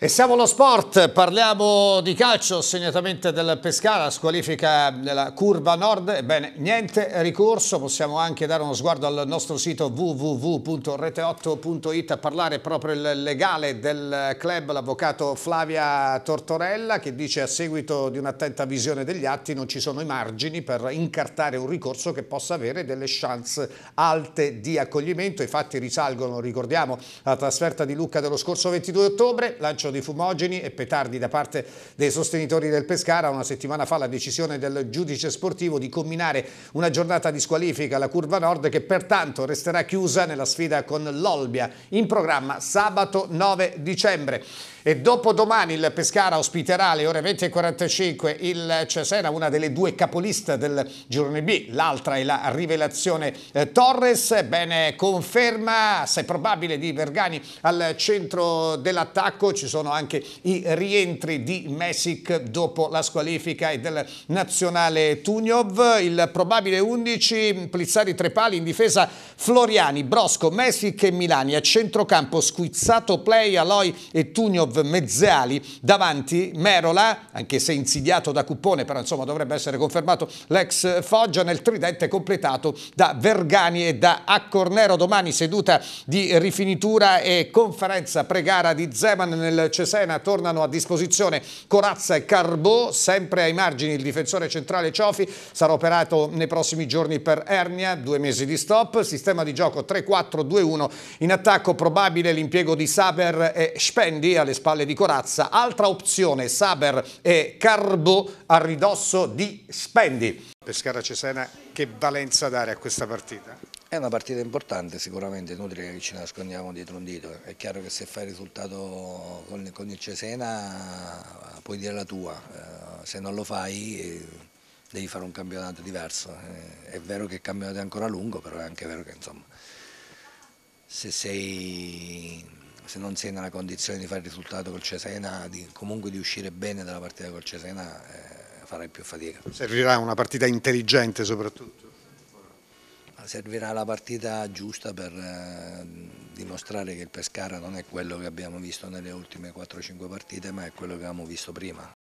E siamo allo sport, parliamo di calcio, segnatamente del Pescara, squalifica nella curva nord, ebbene niente ricorso, possiamo anche dare uno sguardo al nostro sito www.rete8.it a parlare proprio il legale del club, l'avvocato Flavia Tortorella che dice a seguito di un'attenta visione degli atti non ci sono i margini per incartare un ricorso che possa avere delle chance alte di accoglimento, i fatti risalgono, ricordiamo, alla trasferta di Lucca dello scorso 22 ottobre, lancio lancio di fumogeni e petardi da parte dei sostenitori del Pescara. Una settimana fa la decisione del giudice sportivo di combinare una giornata di squalifica alla Curva Nord che pertanto resterà chiusa nella sfida con l'Olbia in programma sabato 9 dicembre e dopodomani il Pescara ospiterà alle ore 20.45 il Cesena, una delle due capoliste del girone B, l'altra è la rivelazione eh, Torres, bene conferma, se probabile, di Vergani al centro dell'attacco, ci sono anche i rientri di Messic dopo la squalifica e del nazionale Tugnov, il probabile 11, Plizzari tre pali in difesa, Floriani, Brosco, Messic e Milani, a centrocampo Squizzato Play, Aloy e Tugnov Rostov Mezzali davanti Merola, anche se insidiato da Cuppone, però insomma dovrebbe essere confermato l'ex Foggia nel tridente completato da Vergani e da Accornero. Domani seduta di rifinitura e conferenza pregara di Zeman nel Cesena tornano a disposizione Corazza e Carbò, sempre ai margini il difensore centrale Ciofi sarà operato nei prossimi giorni per ernia, due mesi di stop, sistema di gioco 3-4-2-1, in attacco probabile l'impiego di Saber e Spendi, Alessandro spalle di Corazza. Altra opzione, Saber e Carbo a ridosso di Spendi. Pescara-Cesena, che valenza dare a questa partita? È una partita importante sicuramente, inutile che ci nascondiamo dietro un dito, è chiaro che se fai il risultato con, con, il Cesena puoi dire la tua, eh, se non lo fai devi fare un campionato diverso, eh, è vero che il campionato è ancora lungo però è anche vero che insomma se sei se non sei nella condizione di fare il risultato col Cesena, di, comunque di uscire bene dalla partita col Cesena eh, farai più fatica. Servirà una partita intelligente soprattutto? Servirà la partita giusta per eh, dimostrare che il Pescara non è quello che abbiamo visto nelle ultime 4-5 partite ma è quello che abbiamo visto prima.